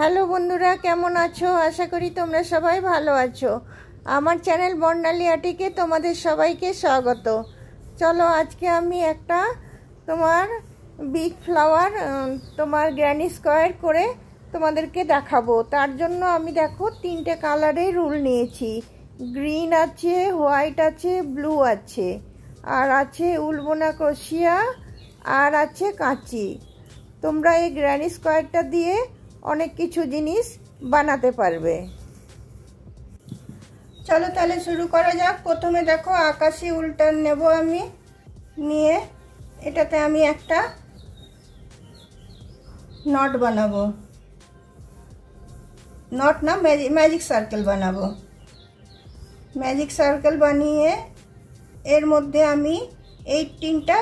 Hello বন্ধুরা কেমন আছো আশা করি তোমরা সবাই ভালো আছো আমার চ্যানেল আটিকে তোমাদের সবাইকে স্বাগত চলো আজকে আমি একটা তোমার বিগ ফ্লাওয়ার তোমার গ্র্যানি স্কোয়ার করে তোমাদেরকে দেখাবো তার জন্য আমি দেখো তিনটে কালারে রুল নিয়েছি গ্রিন আছে হোয়াইট আছে ব্লু আছে আর আছে উলবোনা কষিয়া আর আছে কাঁচি তোমরা এই গ্র্যানি স্কোয়ারটা দিয়ে অনেক কিছু জিনিস বানাতে পারবে চলো তাহলে শুরু করা যাক প্রথমে দেখো আকাশি উল্টার নেব আমি নিয়ে এটাতে আমি একটা নট বানাবো নট না ম্যাজিক সার্কেল বানাবো ম্যাজিক সার্কেল বানিয়ে এর মধ্যে আমি এই তিনটা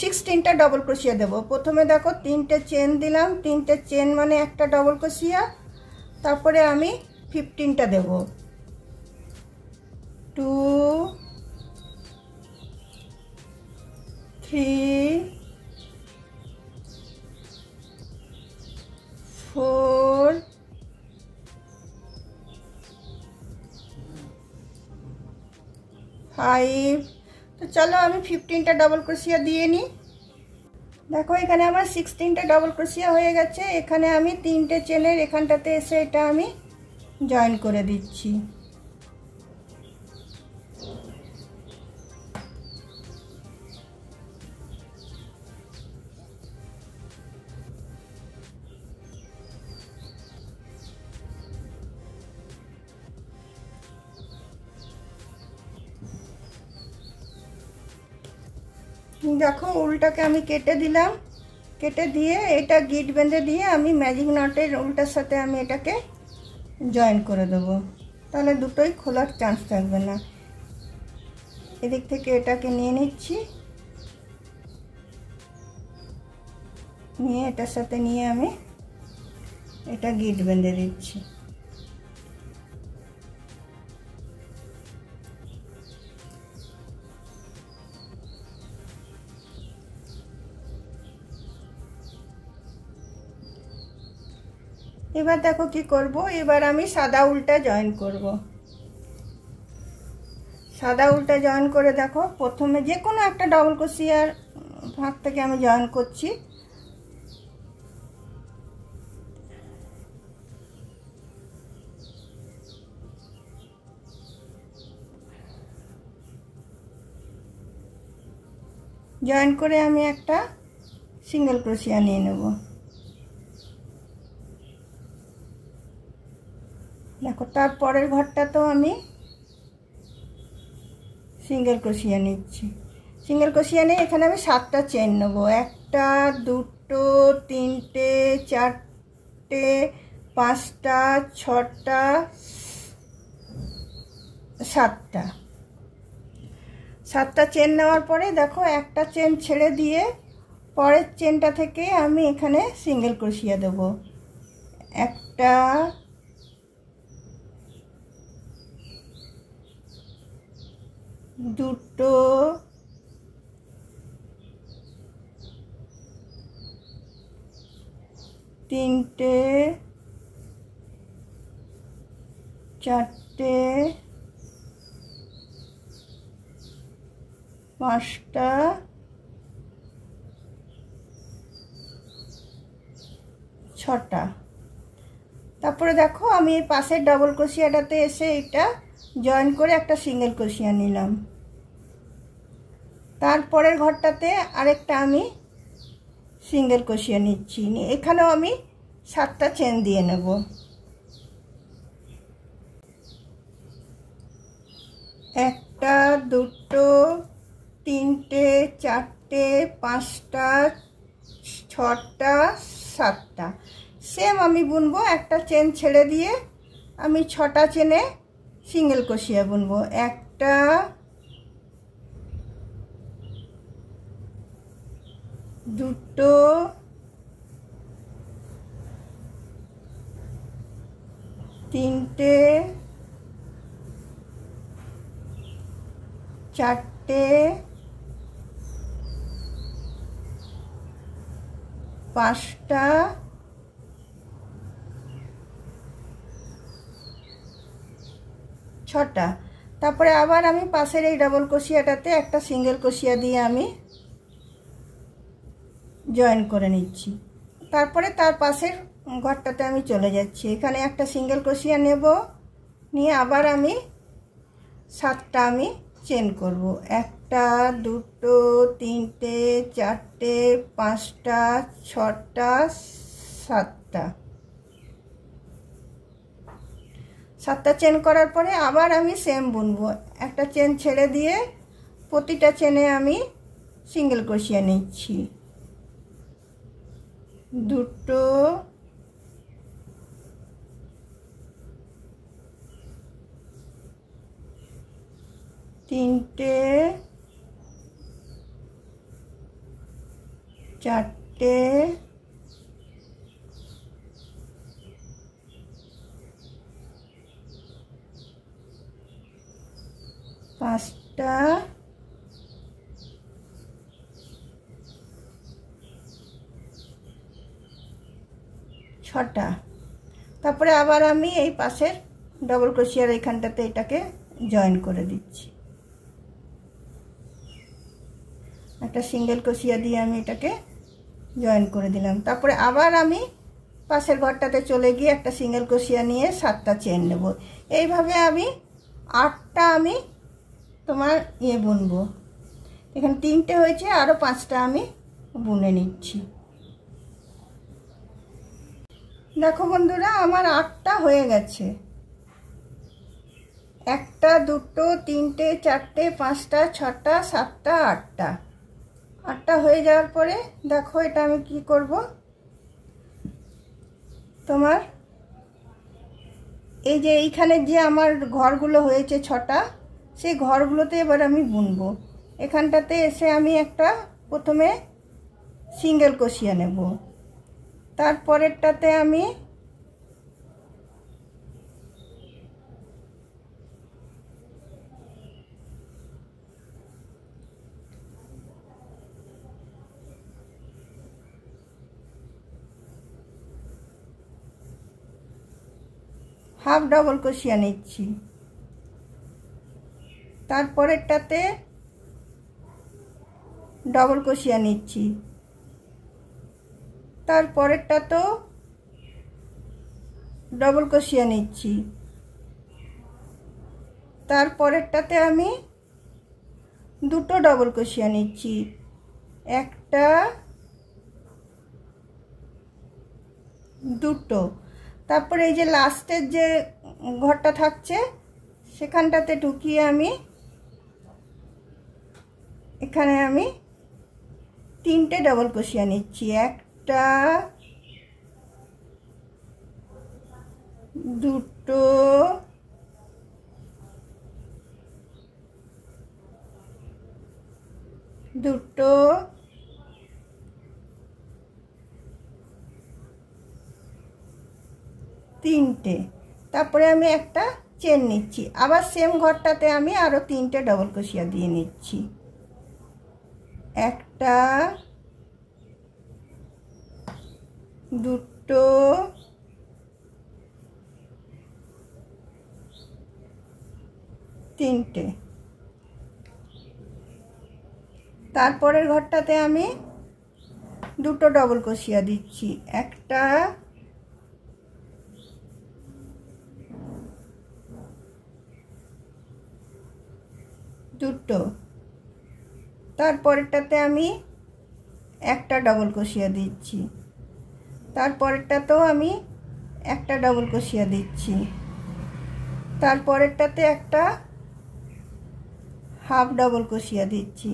সিক্সটিনটা ডবল ক্রোশিয়া দেব প্রথমে দেখো তিনটে চেন দিলাম তিনটে চেন মানে একটা ডবল ক্রোশিয়া তারপরে আমি ফিফটিনটা দেব টু থ্রি ফোর ফাইভ তো চলো আমি ফিফটিনটা ডবল ক্রোশিয়া দিয়ে নিই দেখো এখানে আমার সিক্সটিনটা ডবল ক্রোশিয়া হয়ে গেছে এখানে আমি তিনটে চেনের এখানটাতে এসে এটা আমি জয়েন করে দিচ্ছি দেখো উলটাকে আমি কেটে দিলাম কেটে দিয়ে এটা গিট বেঁধে দিয়ে আমি ম্যাজিক নটের উলটার সাথে আমি এটাকে জয়েন করে দেবো তাহলে দুটোই খোলার চান্স থাকবে না এদিক থেকে এটাকে নিয়ে নিচ্ছি নিয়ে এটার সাথে নিয়ে আমি এটা গিট বেঁধে দিচ্ছি এবার দেখো কি করব এবার আমি সাদা উল্টা জয়েন করব। সাদা উল্টা জয়েন করে দেখো প্রথমে যে কোনো একটা ডবল ক্রোশিয়ার ভাগ থেকে আমি জয়েন করছি জয়েন করে আমি একটা সিঙ্গেল ক্রোশিয়া নিয়ে নেবো তার পরের ঘরটা তো আমি সিঙ্গেল কষিয়া নিচ্ছি সিঙ্গেল কষিয়া নিয়ে এখানে আমি সাতটা চেন নেবো একটা দুটো তিনটে চারটে পাঁচটা ছটা সাতটা সাতটা চেন নেওয়ার পরে দেখো একটা চেন ছেড়ে দিয়ে পরের চেনটা থেকে আমি এখানে সিঙ্গেল ক্রোশিয়া দেবো একটা দুটো তিনটে চারটে পাঁচটা ছটা তারপরে দেখো আমি পাশের ডবল কষিয়াটাতে এসে এটা জয়েন করে একটা সিঙ্গেল ক্রোশিয়া নিলাম তারপরের ঘরটাতে আরেকটা আমি সিঙ্গেল ক্রোশিয়া নিচ্ছি এখানেও আমি সাতটা চেন দিয়ে নেব একটা দুটো তিনটে চারটে পাঁচটা ছটা সাতটা সেম আমি বুনবো একটা চেন ছেড়ে দিয়ে আমি ছটা চেনে সিঙ্গেল কষিয়া বুনবো একটা দুটো তিনটে চারটে পাঁচটা ছটা তারপরে আবার আমি পাশের এই ডাবল কষিয়াটাতে একটা সিঙ্গেল কষিয়া দিয়ে আমি জয়েন করে নিচ্ছি তারপরে তার পাশের ঘরটাতে আমি চলে যাচ্ছি এখানে একটা সিঙ্গেল কষিয়া নেব নিয়ে আবার আমি সাতটা আমি চেন করব একটা দুটো তিনটে চারটে পাঁচটা ছটা সাতটা সাতটা চেন করার পরে আবার আমি সেম বুনবো একটা চেন ছেড়ে দিয়ে প্রতিটা চেনে আমি সিঙ্গেল কষিয়ে নিচ্ছি দুটো তিনটে চারটে পাঁচটা ছটা তারপরে আবার আমি এই পাশের ডবল ক্রোশিয়ার এইখানটাতে এটাকে জয়েন করে দিচ্ছি একটা সিঙ্গেল ক্রোশিয়া দিয়ে আমি এটাকে জয়েন করে দিলাম তারপরে আবার আমি পাশের ঘরটাতে চলে গিয়ে একটা সিঙ্গেল ক্রোশিয়া নিয়ে সাতটা চেন নেব এইভাবে আমি আটটা আমি তোমার ইয়ে বুনবো এখানে তিনটে হয়েছে আরও পাঁচটা আমি বুনে নিচ্ছি দেখো বন্ধুরা আমার আটটা হয়ে গেছে একটা দুটো তিনটে চারটে পাঁচটা ছটা সাতটা আটটা আটটা হয়ে যাওয়ার পরে দেখো এটা আমি কি করব তোমার এই যে এইখানে যে আমার ঘরগুলো হয়েছে ছটা সেই ঘরগুলোতে এবার আমি বুনবো এখানটাতে এসে আমি একটা প্রথমে সিঙ্গেল কষিয়ে নেব তারপরেরটাতে আমি হাফ ডবল কষিয়া নিচ্ছি তারপরেরটাতে ডবল কষিয়া নিচ্ছি তারপরেরটা তো ডবল কষিয়া নিচ্ছি তারপরেরটাতে আমি দুটো ডবল কষিয়া নিচ্ছি একটা দুটো তারপরে এই যে লাস্টের যে ঘরটা থাকছে সেখানটাতে ঢুকিয়ে আমি এখানে আমি তিনটে ডবল কুশিয়া নিচ্ছি একটা দুটো দুটো তিনটে তারপরে আমি একটা চেন নিচ্ছি আবার সেম ঘরটাতে আমি আরও তিনটে ডবল ক্রোশিয়া দিয়ে নিচ্ছি একটা দুটো তিনটে তারপরের ঘরটাতে আমি দুটো ডবল কষিয়া দিচ্ছি একটা দুটো তারপরেরটাতে আমি একটা ডবল কষিয়া দিচ্ছি তারপরেরটাতেও আমি একটা ডবল কষিয়া দিচ্ছি তারপরেরটাতে একটা হাফ ডবল কষিয়া দিচ্ছি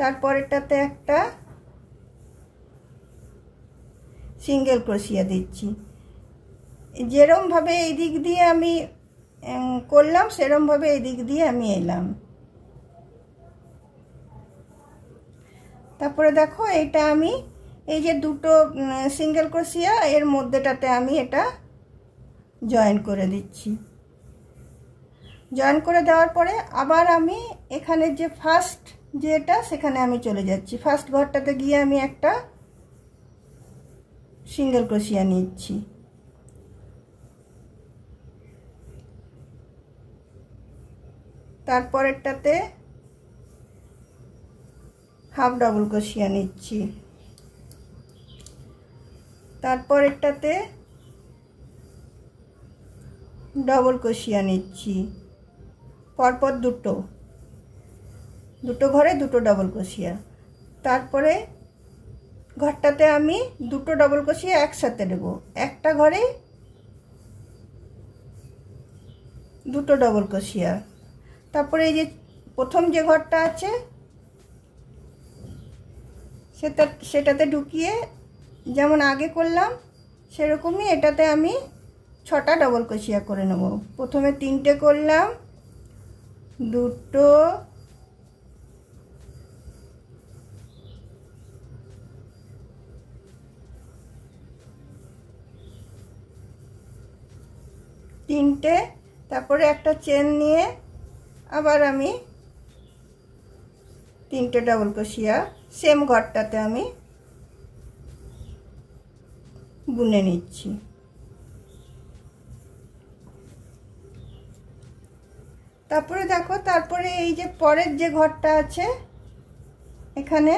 তারপরেরটাতে একটা সিঙ্গেল কষিয়া দিচ্ছি যেরমভাবে এই দিক দিয়ে আমি করলাম সেরমভাবে এই দিক দিয়ে আমি এলাম তারপরে দেখো এটা আমি এই যে দুটো সিঙ্গেল ক্রোশিয়া এর মধ্যেটাতে আমি এটা জয়েন করে দিচ্ছি জয়েন করে দেওয়ার পরে আবার আমি এখানে যে ফার্স্ট যেটা সেখানে আমি চলে যাচ্ছি ফার্স্ট ঘরটাতে গিয়ে আমি একটা সিঙ্গেল ক্রোশিয়া নিচ্ছি তারপরেরটাতে হাফ ডবল কষিয়া নিচ্ছি তারপর একটাতে ডবল কষিয়ে নিচ্ছি পরপর দুটো দুটো ঘরে দুটো ডবল কষিয়া তারপরে ঘরটাতে আমি দুটো ডবল কষিয়া একসাথে দেবো একটা ঘরে দুটো ডবল কষিয়া তারপরে এই যে প্রথম যে ঘরটা আছে সেটা সেটাতে ঢুকিয়ে যেমন আগে করলাম সেরকমই এটাতে আমি ছটা ডবল কষিয়া করে নেব প্রথমে তিনটে করলাম দুটো তিনটে তারপরে একটা চেন নিয়ে আবার আমি তিনটে ডবল কষিয়া সেম ঘরটাতে আমি বুনে নিচ্ছি তারপরে দেখো তারপরে এই যে পরের যে ঘরটা আছে এখানে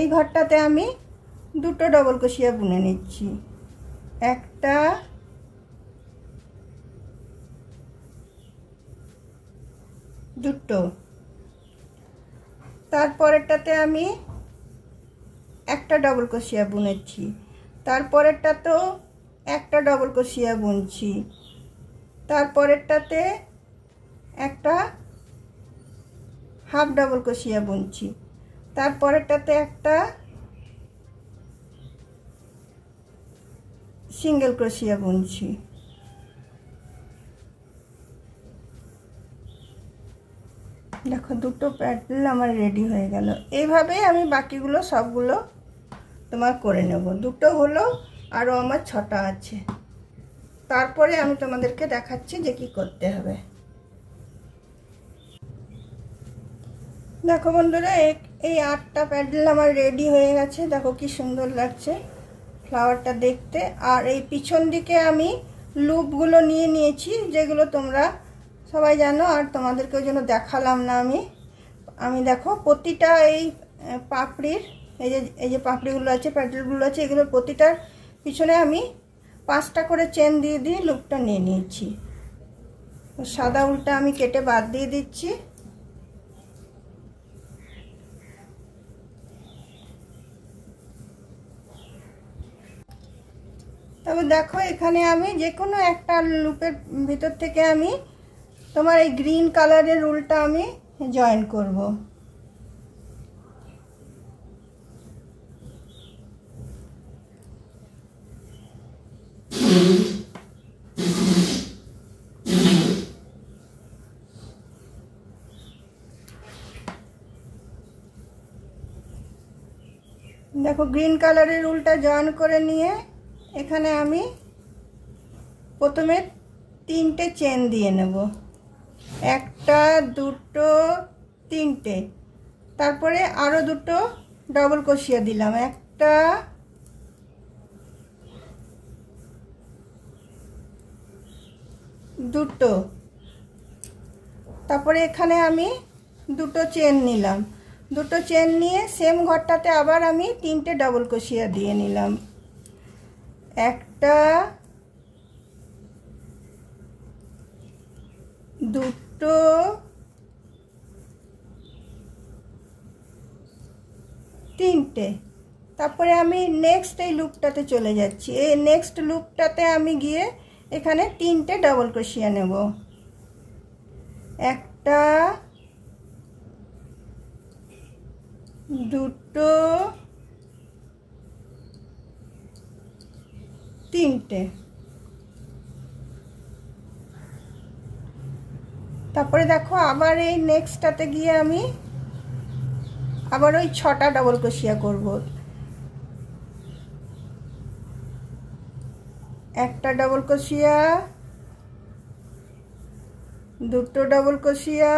এই ঘরটাতে আমি দুটো ডবল কষিয়া বুনে নিচ্ছি একটা দুটো তারপরেরটাতে আমি একটা ডবল কষিয়া বুনেছি তারপরেরটাতেও একটা ডবল কষিয়া বুনছি তারপরেরটাতে একটা হাফ ডবল কষিয়া বুনছি তারপরেরটাতে একটা সিঙ্গেল ক্রোশিয়া বুনছি দেখো দুটো প্যাটেল আমার রেডি হয়ে গেল এইভাবেই আমি বাকিগুলো সবগুলো তোমার করে নেব দুটো হলো আরও আমার ছটা আছে তারপরে আমি তোমাদেরকে দেখাচ্ছি যে কি করতে হবে দেখো বন্ধুরা এই আটটা প্যাডেল আমার রেডি হয়ে গেছে দেখো কি সুন্দর লাগছে ফ্লাওয়ারটা দেখতে আর এই পিছন দিকে আমি লুপগুলো নিয়ে নিয়েছি যেগুলো তোমরা সবাই জানো আর তোমাদেরকেও যেন দেখালাম না আমি আমি দেখো প্রতিটা এই পাপড়ির এই যে এই যে পাপড়িগুলো আছে প্যাটেলগুলো আছে এগুলো প্রতিটার পিছনে আমি পাঁচটা করে চেন দিয়ে দিয়ে লুকটা নিয়ে নিয়েছি সাদা উলটা আমি কেটে বাদ দিয়ে দিচ্ছি তবে দেখো এখানে আমি যে কোনো একটা লুপের ভিতর থেকে আমি তোমার এই গ্রিন কালারের রুলটা আমি জয়েন করব দেখো গ্রিন কালারের রুলটা জয়েন করে নিয়ে এখানে আমি প্রথমে তিনটে চেন দিয়ে নেব একটা দুটো তিনটে তারপরে আরও দুটো ডবল কষিয়া দিলাম একটা দুটো তারপরে এখানে আমি দুটো চেন নিলাম দুটো চেন নিয়ে সেম ঘরটাতে আবার আমি তিনটে ডবল কষিয়া দিয়ে নিলাম একটা দুটো ছোট্ট তিনটে তারপরে আমি নেক্সট এই লুপটাতে চলে যাচ্ছি এই নেক্সট লুপটাতে আমি গিয়ে এখানে তিনটে ডাবল ক্রোশিয়া নেব একটা দুটো তিনটে তারপরে দেখো আবার এই নেক্সটটাতে গিয়ে আমি আবার ওই ছটা ডবল কষিয়া করব একটা ডবল কষিয়া দুটো ডবল কষিয়া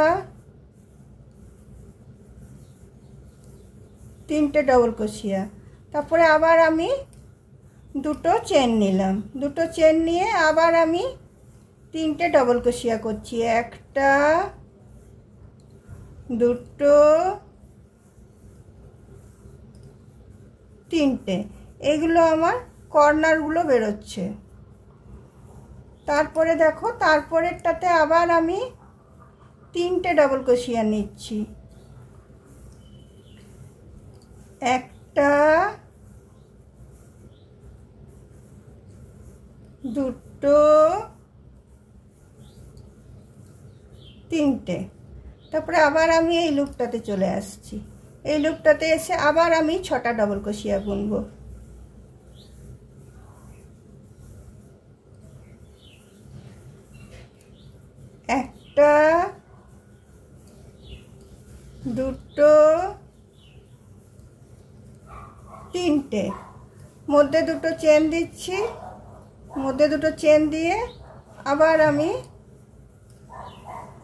তিনটে ডবল কষিয়া তারপরে আবার আমি দুটো চেন নিলাম দুটো চেন নিয়ে আবার আমি তিনটে ডবল কষিয়া করছি একটা দুটো তিনটে এগুলো আমার কর্নারগুলো বেরোচ্ছে তারপরে দেখো তারপরেরটাতে আবার আমি তিনটে ডবল কষিয়া নিচ্ছি একটা দুটো তিনটে তারপরে আবার আমি এই লুপটাতে চলে আসছি এই লুপটাতে এসে আবার আমি ছটা ডবল কষিয়া বুনবো একটা দুটো তিনটে মধ্যে দুটো চেন দিচ্ছি মধ্যে দুটো চেন দিয়ে আবার আমি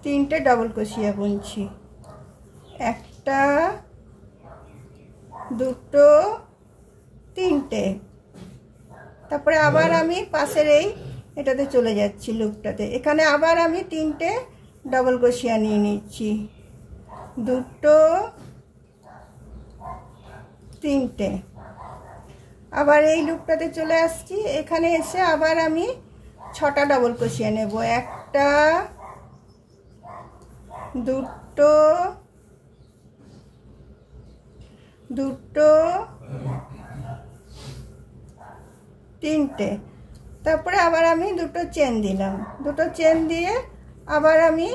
তিনটে ডাবল কষিয়া বুনছি একটা দুটো তিনটে তারপরে আবার হ্যাঁ। আমি পাশের এই এটাতে চলে যাচ্ছি লুপটাতে এখানে আবার আমি তিনটে ডাবল কষিয়া নিয়ে নিচ্ছি দুটো তিনটে আবার এই লুপটাতে চলে আসছি এখানে এসে আবার আমি ছটা ডবল কষিয়া নেব একটা দুটো দুটো তিনটে তারপরে আবার আমি দুটো চেন দিলাম দুটো চেন দিয়ে আবার আমি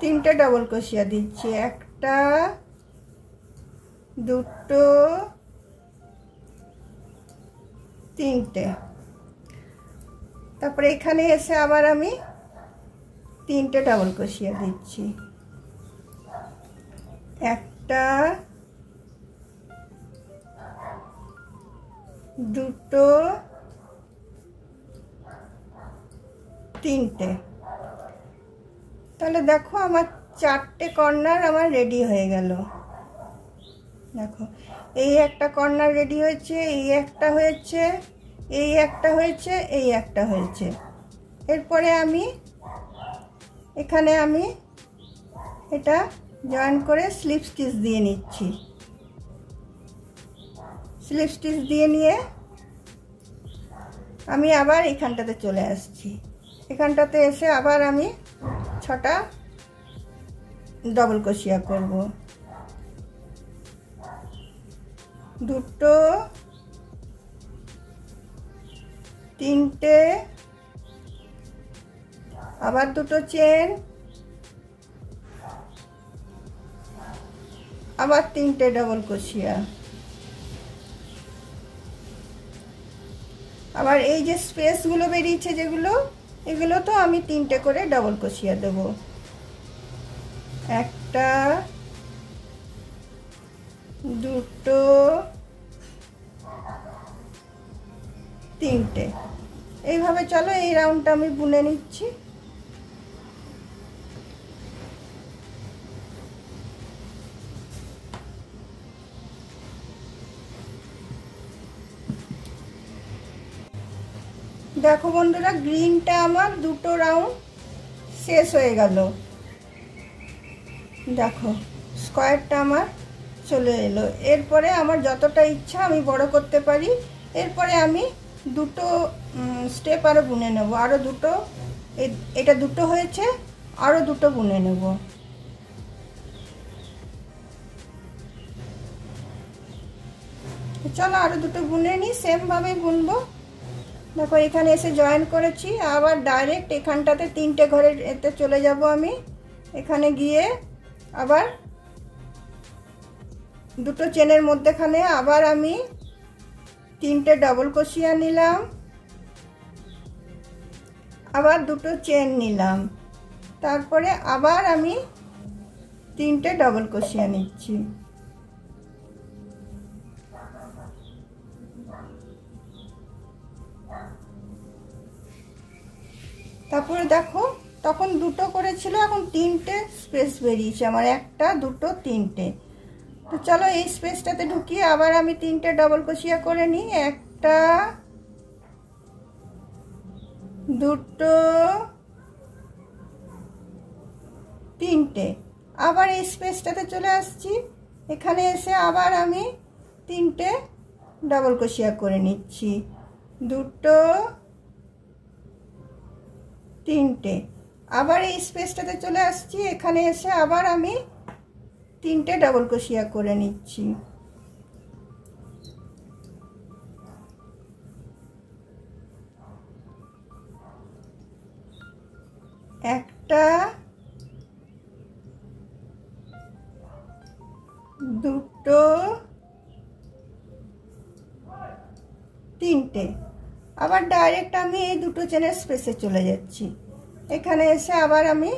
তিনটে ডবল কষিয়া দিচ্ছি একটা দুটো তিনটে তারপরে এখানে এসে আবার আমি তিনটে ডাবল কষিয়া দিচ্ছি একটা দুটো তিনটে তাহলে দেখো আমার চারটে কর্নার আমার রেডি হয়ে গেল দেখো এই একটা কর্নার রেডি হয়েছে এই একটা হয়েছে এই একটা হয়েছে এই একটা হয়েছে এরপরে আমি এখানে আমি এটা জয়েন করে স্লিপ স্টিচ দিয়ে নিচ্ছি স্লিপ স্টিচ দিয়ে নিয়ে আমি আবার এখানটাতে চলে আসছি এখানটাতে এসে আবার আমি ছটা ডবল কষিয়া করব দুটো তিনটে আবার দুটো চেন আবার তিনটে ডবল কোশিয়া আবার এই যে স্পেসগুলো বেরিয়েছে যেগুলো এগুলো তো আমি তিনটে করে ডবল কোশিয়া দেব একটা দুটো তিনটে এইভাবে চলো এই রাউন্ডটা আমি বুনে নিচ্ছি দেখো বন্ধুরা গ্রিনটা আমার দুটো রাউন্ড শেষ হয়ে গেল দেখো স্কোয়ারটা আমার চলে এলো এরপরে আমার যতটা ইচ্ছা আমি বড় করতে পারি এরপরে আমি দুটো স্টেপ আরও বুনে নেব আরও দুটো এটা দুটো হয়েছে আরও দুটো বুনে নেব চলো আরও দুটো বুনে নিই সেমভাবেই বুনবো দেখো এখানে এসে জয়েন করেছি আবার ডাইরেক্ট এখানটাতে তিনটে ঘরের এতে চলে যাব আমি এখানে গিয়ে আবার দুটো চেনের মধ্যেখানে আবার আমি তিনটে ডবল কষিয়া নিলাম আবার দুটো চেন নিলাম তারপরে আবার আমি তিনটে ডবল কষিয়া নিচ্ছি তারপরে দেখো তখন দুটো করেছিল এখন তিনটে স্পেস বেরিয়েছে আমার একটা দুটো তিনটে তো চলো এই স্পেসটাতে ঢুকিয়ে আবার আমি তিনটে ডবল কষিয়া করে নিই একটা দুটো তিনটে আবার এই স্পেসটাতে চলে আসছি এখানে এসে আবার আমি তিনটে ডবল কষিয়া করে নিচ্ছি দুটো তিনটে আবার এই স্পেসটাতে চলে আসছি এখানে এসে আবার আমি তিনটে ডাবল ক্রোশিয়া করে নিচ্ছি একটা দুটো তিনটে আবার ডাইরেক্ট আমি এই দুটো চেনের স্পেসে চলে যাচ্ছি এখানে এসে আবার আমি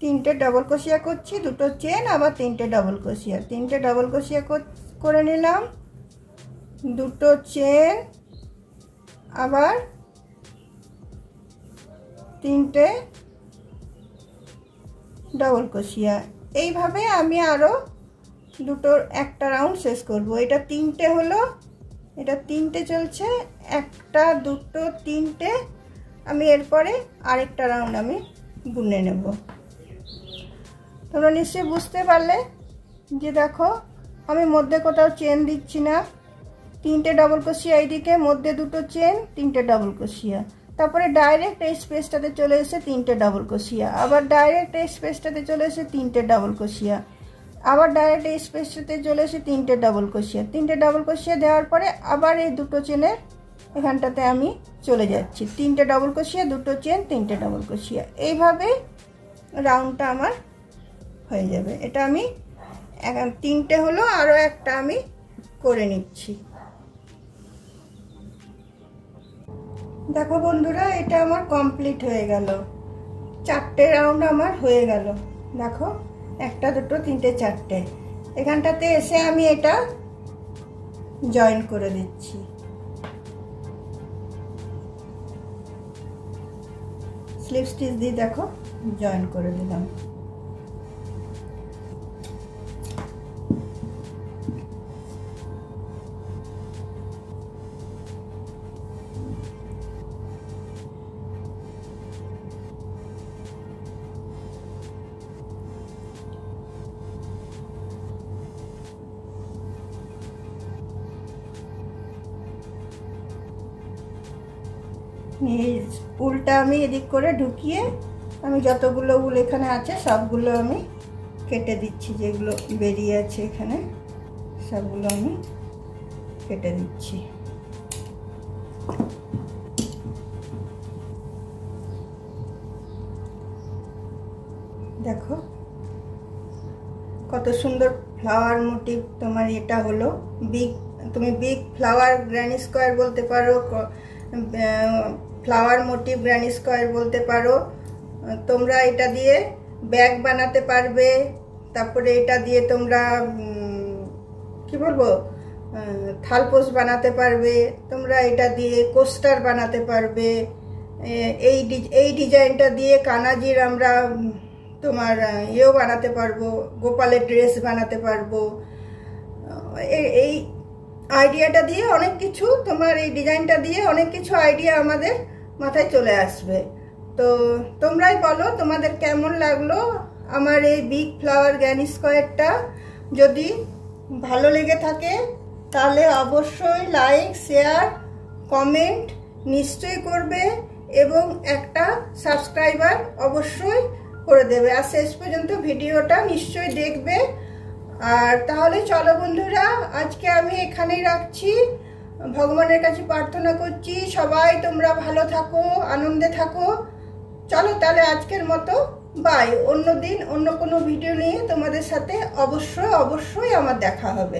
তিনটে ডবল কষিয়া করছি দুটো চেন আবার তিনটে ডবল কষিয়া তিনটে ডবল কষিয়া করে নিলাম দুটো চেন আবার তিনটে ডবল কষিয়া এইভাবে আমি আরও দুটোর একটা রাউন্ড শেষ করব এটা তিনটে হলো এটা তিনটে চলছে একটা দুটো তিনটে আমি এরপরে আরেকটা রাউন্ড আমি বুনে নেব তোমরা নিশ্চয়ই বুঝতে পারলে যে দেখো আমি মধ্যে কোথাও চেন দিচ্ছি না তিনটে ডবল কষিয়া এইদিকে মধ্যে দুটো চেন তিনটে ডবল কষিয়া তারপরে ডাইরেক্ট এই স্পেসটাতে চলে এসে তিনটে ডবল কষিয়া আবার ডাইরেক্ট এই স্পেসটাতে চলে এসে তিনটে ডবল কষিয়া আবার ডাইরেক্ট এই স্পেসটাতে চলে এসে তিনটে ডাবল কষিয়া তিনটে ডাবল কষিয়া দেওয়ার পরে আবার এই দুটো চেনের এখানটাতে আমি চলে যাচ্ছি তিনটে ডাবল কষিয়া দুটো চেন তিনটে ডাবল কষিয়া এইভাবে রাউন্ডটা আমার হয়ে যাবে এটা আমি তিনটে হলো আরও একটা আমি করে নিচ্ছি দেখো বন্ধুরা এটা আমার কমপ্লিট হয়ে গেল চারটে রাউন্ড আমার হয়ে গেল দেখো একটা দুটো তিনটে চারটে এখানটাতে এসে আমি এটা জয়েন করে দিচ্ছি স্লিপ স্টিচ দিয়ে দেখো জয়েন করে দিলাম আমি এদিক করে ঢুকিয়ে আমি যতগুলো উল এখানে আছে সবগুলো আমি কেটে দিচ্ছি যেগুলো বেরিয়ে আছে এখানে সবগুলো আমি কেটে দিচ্ছি দেখো কত সুন্দর ফ্লাওয়ার মোটিভ তোমার এটা হলো বিগ তুমি বিগ ফ্লাওয়ার গ্র্যানি স্কোয়ার বলতে পারো ফ্লাওয়ার মোটিভ গ্রানি স্কোয়ার বলতে পারো তোমরা এটা দিয়ে ব্যাগ বানাতে পারবে তারপরে এটা দিয়ে তোমরা কি বলবো থালপোস বানাতে পারবে তোমরা এটা দিয়ে কোস্টার বানাতে পারবে এই এই ডিজাইনটা দিয়ে কানাজির আমরা তোমার ইয়েও বানাতে পারবো গোপালের ড্রেস বানাতে পারবো এই আইডিয়াটা দিয়ে অনেক কিছু তোমার এই ডিজাইনটা দিয়ে অনেক কিছু আইডিয়া আমাদের মাথায় চলে আসবে তো তোমরাই বলো তোমাদের কেমন লাগলো আমার এই বিগ ফ্লাওয়ার গ্যানি স্কোয়ারটা যদি ভালো লেগে থাকে তাহলে অবশ্যই লাইক শেয়ার কমেন্ট নিশ্চয়ই করবে এবং একটা সাবস্ক্রাইবার অবশ্যই করে দেবে আর শেষ পর্যন্ত ভিডিওটা নিশ্চয়ই দেখবে আর তাহলে চলো বন্ধুরা আজকে আমি এখানেই রাখছি ভগবানের কাছে প্রার্থনা করছি সবাই তোমরা ভালো থাকো আনন্দে থাকো চলো তাহলে আজকের মতো বাই অন্য দিন অন্য কোনো ভিডিও নিয়ে তোমাদের সাথে অবশ্যই অবশ্যই আমার দেখা হবে